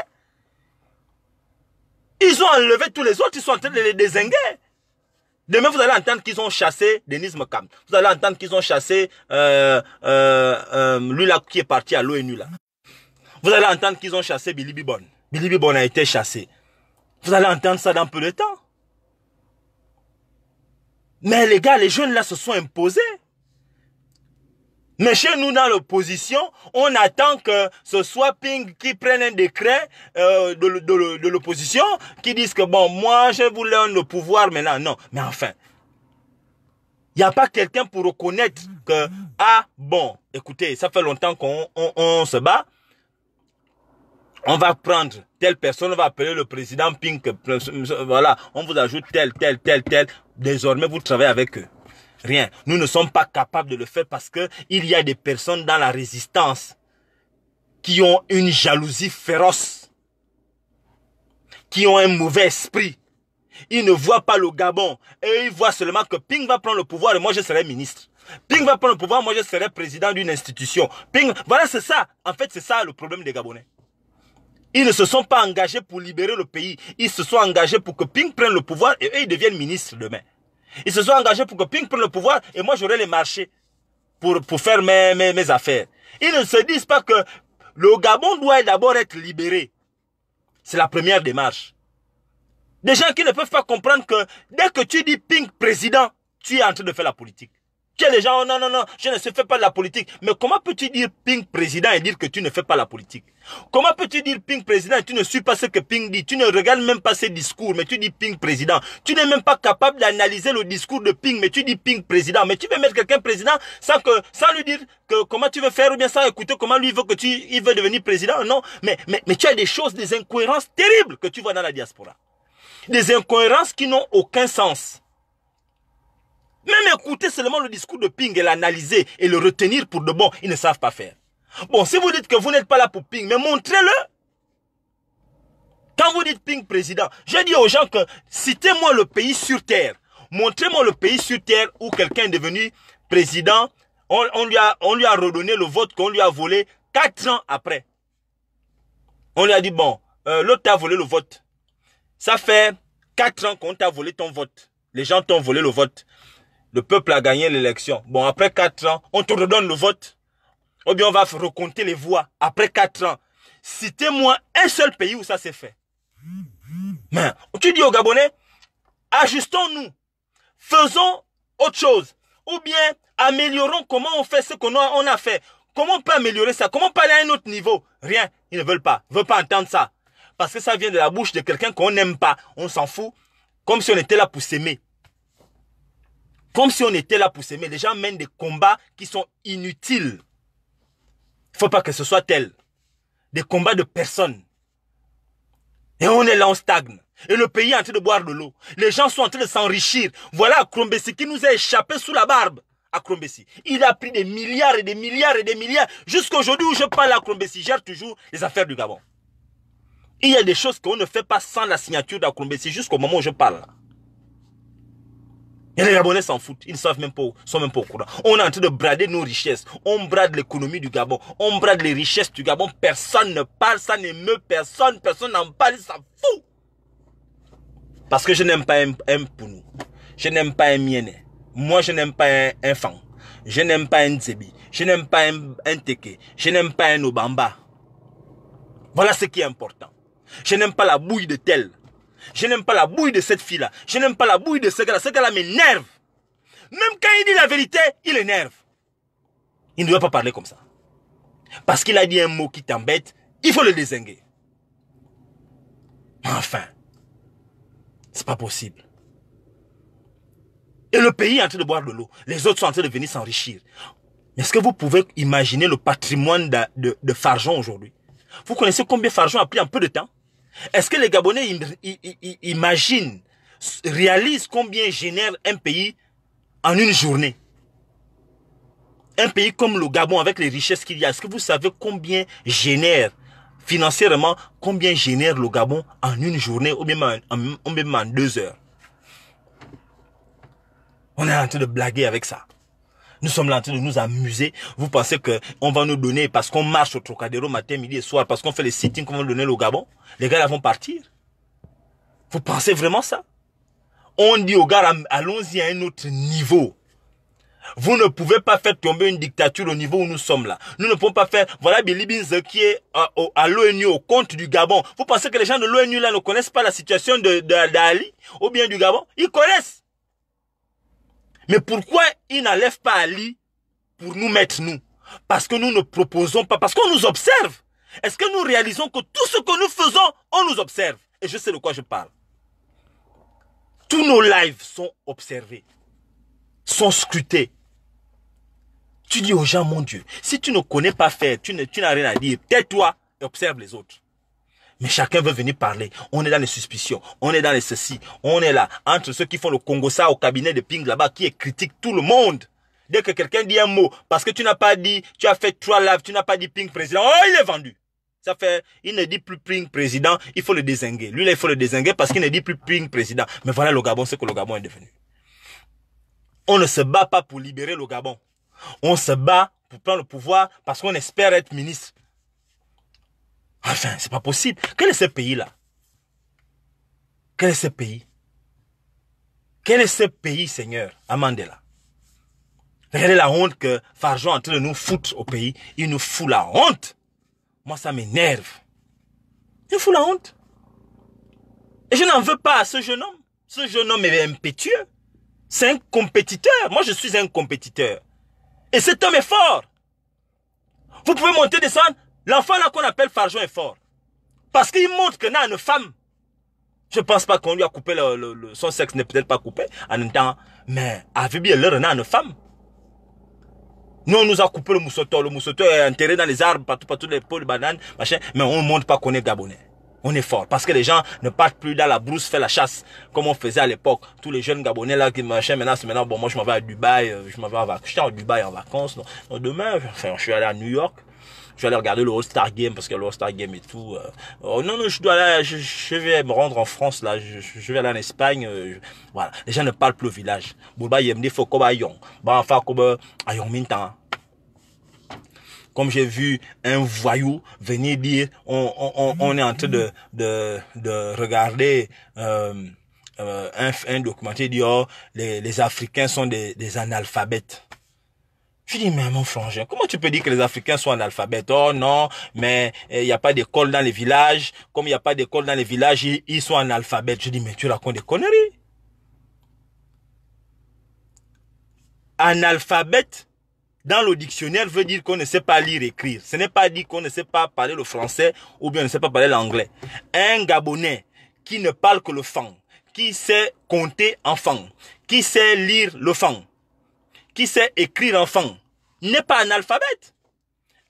Ils ont enlevé tous les autres. Ils sont en train de les désinguer. Demain, vous allez entendre qu'ils ont chassé Denis Mekam. Vous allez entendre qu'ils ont chassé euh, euh, euh, Lula qui est parti à l'ONU là. Vous allez entendre qu'ils ont chassé Billy Bibon. Billy Bibon a été chassé. Vous allez entendre ça dans peu de temps. Mais les gars, les jeunes là se sont imposés. Mais chez nous, dans l'opposition, on attend que ce soit Ping qui prenne un décret euh, de, l'opposition, qui dise que, bon, moi, je vous le pouvoir maintenant. Non, mais enfin, il n'y a pas quelqu'un pour reconnaître que, ah, bon, écoutez, ça fait longtemps qu'on se bat. On va prendre telle personne, on va appeler le président Pink. voilà, on vous ajoute tel, tel, tel, tel. Désormais, vous travaillez avec eux. Rien. Nous ne sommes pas capables de le faire parce que il y a des personnes dans la résistance qui ont une jalousie féroce, qui ont un mauvais esprit. Ils ne voient pas le Gabon et ils voient seulement que Ping va prendre le pouvoir et moi je serai ministre. Ping va prendre le pouvoir, moi je serai président d'une institution. Ping, voilà, c'est ça. En fait, c'est ça le problème des Gabonais. Ils ne se sont pas engagés pour libérer le pays. Ils se sont engagés pour que Ping prenne le pouvoir et eux, ils deviennent ministres demain. Ils se sont engagés pour que Pink prenne le pouvoir et moi j'aurai les marchés pour, pour faire mes, mes, affaires. Ils ne se disent pas que le Gabon doit d'abord être libéré. C'est la première démarche. Des gens qui ne peuvent pas comprendre que dès que tu dis Pink président, tu es en train de faire la politique. Tu as les gens, oh, non, non, non, je ne fais pas de la politique. Mais comment peux-tu dire Ping président et dire que tu ne fais pas la politique Comment peux-tu dire Ping président et tu ne suis pas ce que Ping dit Tu ne regardes même pas ses discours, mais tu dis Ping président. Tu n'es même pas capable d'analyser le discours de Ping, mais tu dis Ping président. Mais tu veux mettre quelqu'un président sans que, sans lui dire que comment tu veux faire ou bien sans écouter comment lui veut que tu, il veut devenir président. Non, mais, mais, mais tu as des choses, des incohérences terribles que tu vois dans la diaspora. Des incohérences qui n'ont aucun sens. Même écouter seulement le discours de Ping et l'analyser et le retenir pour de bon, ils ne savent pas faire. Bon, si vous dites que vous n'êtes pas là pour Ping, mais montrez-le. Quand vous dites Ping président, je dis aux gens que citez-moi le pays sur terre. Montrez-moi le pays sur terre où quelqu'un est devenu président. On, lui a, on lui a redonné le vote qu'on lui a volé quatre ans après. On lui a dit, bon, euh, l'autre t'a volé le vote. Ça fait quatre ans qu'on t'a volé ton vote. Les gens t'ont volé le vote le peuple a gagné l'élection. Bon, après quatre ans, on te redonne le vote. Ou bien on va recompter les voix après quatre ans. Citez-moi un seul pays où ça s'est fait. Mais tu dis aux Gabonais, ajustons-nous, faisons autre chose. Ou bien améliorons comment on fait ce qu'on a fait. Comment on peut améliorer ça Comment on peut aller à un autre niveau Rien, ils ne veulent pas, ils ne veulent pas entendre ça. Parce que ça vient de la bouche de quelqu'un qu'on n'aime pas. On s'en fout, comme si on était là pour s'aimer. Comme si on était là pour s'aimer. Les gens mènent des combats qui sont inutiles. Il faut pas que ce soit tel. Des combats de personnes. Et on est là, on stagne. Et le pays est en train de boire de l'eau. Les gens sont en train de s'enrichir. Voilà Akrombesi qui nous a échappé sous la barbe. Akrombesi. Il a pris des milliards et des milliards et des milliards. Jusqu'aujourd'hui où je parle, Akrombesi gère toujours les affaires du Gabon. Il y a des choses qu'on ne fait pas sans la signature d'Akrombesi jusqu'au moment où je parle. Et les Gabonais s'en foutent, ils ne savent même pas, sont même pas au courant. On est en train de brader nos richesses. On brade l'économie du Gabon, on brade les richesses du Gabon. Personne ne parle, ça n'émeut personne, personne n'en parle, ça s'en fout. Parce que je n'aime pas un, Pounou, Je n'aime pas un Miené. Moi, je n'aime pas un, Fang, Je n'aime pas un dzebi. Je n'aime pas un, un Teke. Je n'aime pas un Obamba. Voilà ce qui est important. Je n'aime pas la bouille de tel. Je n'aime pas la bouille de cette fille-là. Je n'aime pas la bouille de ce gars-là. Ce gars-là m'énerve. Même quand il dit la vérité, il énerve. Il ne doit pas parler comme ça. Parce qu'il a dit un mot qui t'embête, il faut le désinguer. Enfin, c'est pas possible. Et le pays est en train de boire de l'eau. Les autres sont en train de venir s'enrichir. Est-ce que vous pouvez imaginer le patrimoine de, de, aujourd'hui Vous connaissez combien Farjon a pris en peu de temps est-ce que les Gabonais imaginent, réalisent combien génère un pays en une journée Un pays comme le Gabon avec les richesses qu'il y a, est-ce que vous savez combien génère financièrement, combien génère le Gabon en une journée ou même même en deux heures On est en train de blaguer avec ça. Nous sommes là en train de nous amuser. Vous pensez que on va nous donner parce qu'on marche au Trocadéro matin, midi et soir, parce qu'on fait les sittings qu'on va donner au Gabon. Les gars là vont partir. Vous pensez vraiment ça On dit aux gars, allons-y à un autre niveau. Vous ne pouvez pas faire tomber une dictature au niveau où nous sommes là. Nous ne pouvons pas faire, voilà Billy Binz qui est euh, à, l'ONU, au compte du Gabon. Vous pensez que les gens de l'ONU là ne connaissent pas la situation de d'Ali ou bien du Gabon Ils connaissent mais pourquoi il n'enlève pas Ali pour nous mettre nous Parce que nous ne proposons pas, parce qu'on nous observe. Est-ce que nous réalisons que tout ce que nous faisons, on nous observe Et je sais de quoi je parle. Tous nos lives sont observés, sont scrutés. Tu dis aux gens, mon Dieu, si tu ne connais pas faire, tu n'as rien à dire, tais-toi et observe les autres. Mais chacun veut venir parler. On est dans les suspicions. On est dans les ceci. On est là. Entre ceux qui font le Congo ça au cabinet de Ping là-bas, qui est critique tout le monde. Dès que quelqu'un dit un mot, parce que tu n'as pas dit, tu as fait trois lives, tu n'as pas dit Ping président, oh, il est vendu. Ça fait, il ne dit plus Ping président, il faut le désinguer. Lui là, il faut le désinguer parce qu'il ne dit plus Ping président. Mais voilà le Gabon, ce que le Gabon est devenu. On ne se bat pas pour libérer le Gabon. On se bat pour prendre le pouvoir parce qu'on espère être ministre. Enfin, c'est pas possible. Quel est ce pays-là Quel est ce pays Quel est ce pays, Seigneur, Amandela. Mandela Regardez la honte que Farjon est en train de nous foutre au pays. Il nous fout la honte. Moi, ça m'énerve. Il nous fout la honte. Et je n'en veux pas à ce jeune homme. Ce jeune homme est impétueux. C'est un compétiteur. Moi, je suis un compétiteur. Et cet homme est fort. Vous pouvez monter, descendre. L'enfant là qu'on appelle Farjon est fort. Parce qu'il montre que a une femme. Je pense pas qu'on lui a coupé le, son sexe n'est peut-être pas coupé en même temps. Mais avait bien leur a une femme. Nous, on nous a coupé le moussoteur. Le moussoteur est enterré dans les arbres, partout, partout, les pots, les bananes, machin. Mais on ne montre pas qu'on est Gabonais. On est fort. Parce que les gens ne partent plus dans la brousse faire la chasse, comme on faisait à l'époque. Tous les jeunes Gabonais, là, qui machin, maintenant, maintenant, bon, moi, je m'en vais à Dubaï, euh, je m'en vais à, Dubaï en vacances. Non, demain, je suis allé à New York je vais aller regarder le All-Star Game parce que le All-Star Game et tout. Euh. Oh, non, non, je dois aller, je, vais me rendre en France là, je, vais aller en Espagne. Euh, voilà, les gens ne parlent plus au village. Bah, comme comme j'ai vu un voyou venir dire on, est en train de, de, regarder euh, un, un documentaire dit oh, les, Africains sont des, des analphabètes. Je dis, mais mon frangin, comment tu peux dire que les Africains sont en alphabet Oh non, mais il eh, n'y a pas d'école dans les villages. Comme il n'y a pas d'école dans les villages, ils, sont en analphabètes. Je dis, mais tu racontes des conneries. Analphabète, dans le dictionnaire, veut dire qu'on ne sait pas lire et écrire. Ce n'est pas dit qu'on ne sait pas parler le français ou bien on ne sait pas parler l'anglais. Un Gabonais qui ne parle que le fang, qui sait compter en fang, qui sait lire le fang, qui sait écrire enfant n'est pas analphabète.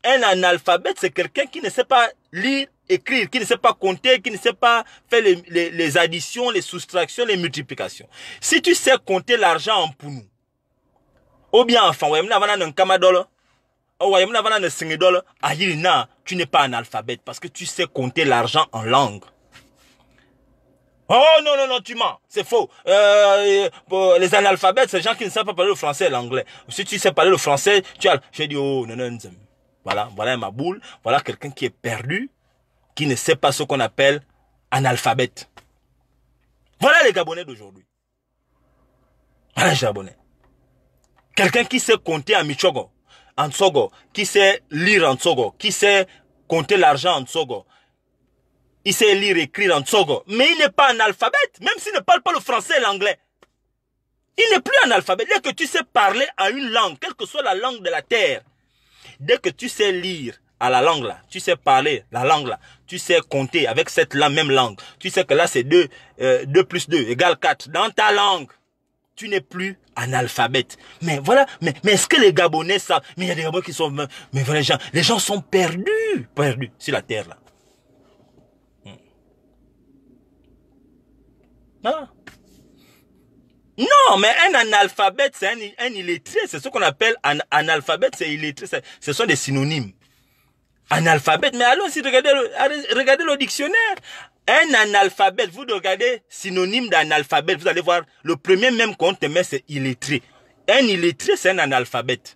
Un analphabète, c'est quelqu'un qui ne sait pas lire, écrire, qui ne sait pas compter, qui ne sait pas faire les, additions, les soustractions, les multiplications. Si tu sais compter l'argent en pounou, ou bien enfant, ah, tu n'es pas analphabète parce que tu sais compter l'argent en langue. Oh non, non, non, tu mens, c'est faux. Euh, les analphabètes, c'est gens qui ne savent pas parler le français et l'anglais. Si tu sais parler le français, tu as... J'ai dit, oh, non, non, non. Voilà, voilà ma boule, voilà quelqu'un qui est perdu, qui ne sait pas ce qu'on appelle analphabète. Voilà les Gabonais d'aujourd'hui. Voilà les Gabonais. Quelqu'un qui sait compter en Michogo, en Tsogo, qui sait lire en Tsogo, qui sait compter l'argent en Tsogo, il sait lire et écrire en tsogo. Mais il n'est pas analphabète, même s'il ne parle pas le français et l'anglais. Il n'est plus alphabète. Dès que tu sais parler à une langue, quelle que soit la langue de la terre, dès que tu sais lire à la langue là, tu sais parler la langue là, tu sais compter avec cette la même langue, tu sais que là c'est 2, euh, plus 2 égale 4 dans ta langue. Tu n'es plus analphabète. Mais voilà, mais, mais est-ce que les Gabonais savent Mais il y a des Gabonais qui sont... Mais les gens, les gens sont perdus, perdus sur la terre là. Hein? Non, mais un analphabète, c'est un, illettré. C'est ce qu'on appelle un analphabète, c'est illettré. Ce sont des synonymes. Analphabète, mais allons-y, regardez, regardez le dictionnaire. Un analphabète, vous regardez synonyme d'analphabète, vous allez voir, le premier même qu'on te met, c'est illettré. Un illettré, c'est un analphabète.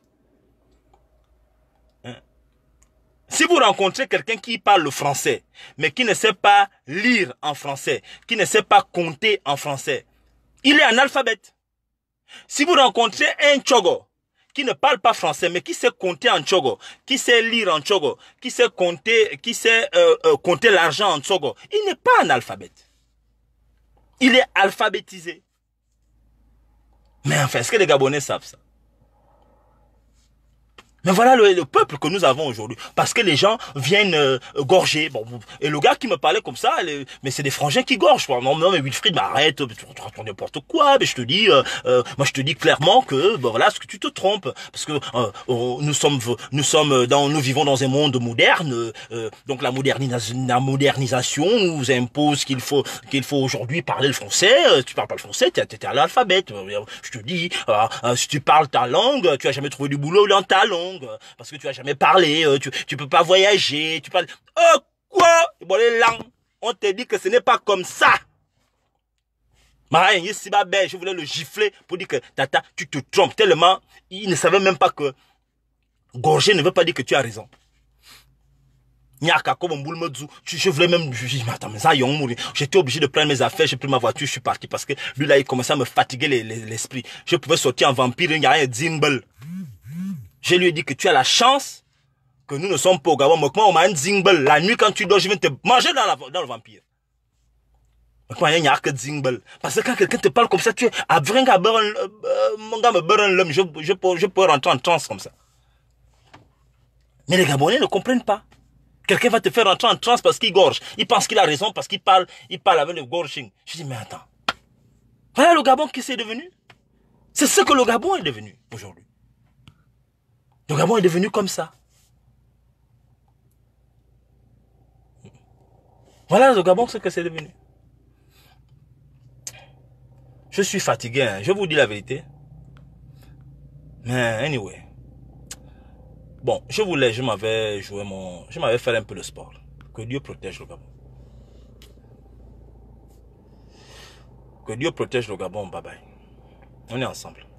Si vous rencontrez quelqu'un qui parle le français, mais qui ne sait pas lire en français, qui ne sait pas compter en français, il est analphabète. Si vous rencontrez un chogo qui ne parle pas français, mais qui sait compter en chogo, qui sait lire en chogo, qui sait compter, qui sait euh, euh, compter l'argent en chogo, il n'est pas analphabète. Il est alphabétisé. Mais enfin, est-ce que les Gabonais savent ça mais voilà le, peuple que nous avons aujourd'hui. Parce que les gens viennent euh, gorger. Bon, et le gars qui me parlait comme ça, mais c'est des frangins qui gorgent. Non, non, mais Wilfried, arrête, tu racontes n'importe quoi. Mais je te dis, euh, euh, moi je te dis clairement que voilà, ce que tu te trompes, parce que oh, nous sommes, nous sommes dans, nous vivons dans un monde moderne. donc la, modernisation, la modernisation nous impose qu'il faut, qu'il faut aujourd'hui parler le français. tu parles pas le français, t'es, t'es à l'alphabet. Je te dis, si tu parles ta langue, tu as jamais trouvé du boulot dans ta langue parce que tu n'as jamais parlé, euh, tu, ne peux pas voyager, tu parles. Oh, quoi? on te dit que ce n'est pas comme ça. je voulais le gifler pour dire que Tata, tu te trompes tellement, il ne savait même pas que gorger ne veut pas dire que tu as raison. Je voulais même, j'étais obligé de prendre mes affaires, j'ai pris ma voiture, je suis parti parce que lui là, il commençait à me fatiguer l'esprit. je pouvais sortir en vampire, il y a un je lui ai dit que tu as la chance que nous ne sommes pas au Gabon. Moi, on m'a Zingbel. La nuit, quand tu dors, je viens te manger dans, dans le vampire. Moi, il n'y a que Zingbel. Parce que quand quelqu'un te parle comme ça, tu es à euh, euh, mon gars me l'homme. Je, je, peux, rentrer en transe comme ça. Mais les Gabonais ne comprennent pas. Quelqu'un va te faire rentrer en transe parce qu'il gorge. Il pense qu'il a raison parce qu'il parle, il parle avec le gorging. Je dis, mais attends. Voilà le Gabon qui s'est devenu. C'est ce que le Gabon est devenu aujourd'hui. Le Gabon est devenu comme ça. Voilà le Gabon, ce que c'est devenu. Je suis fatigué, hein. je vous dis la vérité. Mais anyway. Bon, je voulais, je m'avais joué mon... Je m'avais fait un peu de sport. Que Dieu protège le Gabon. Que Dieu protège le Gabon, bye bye. On est ensemble.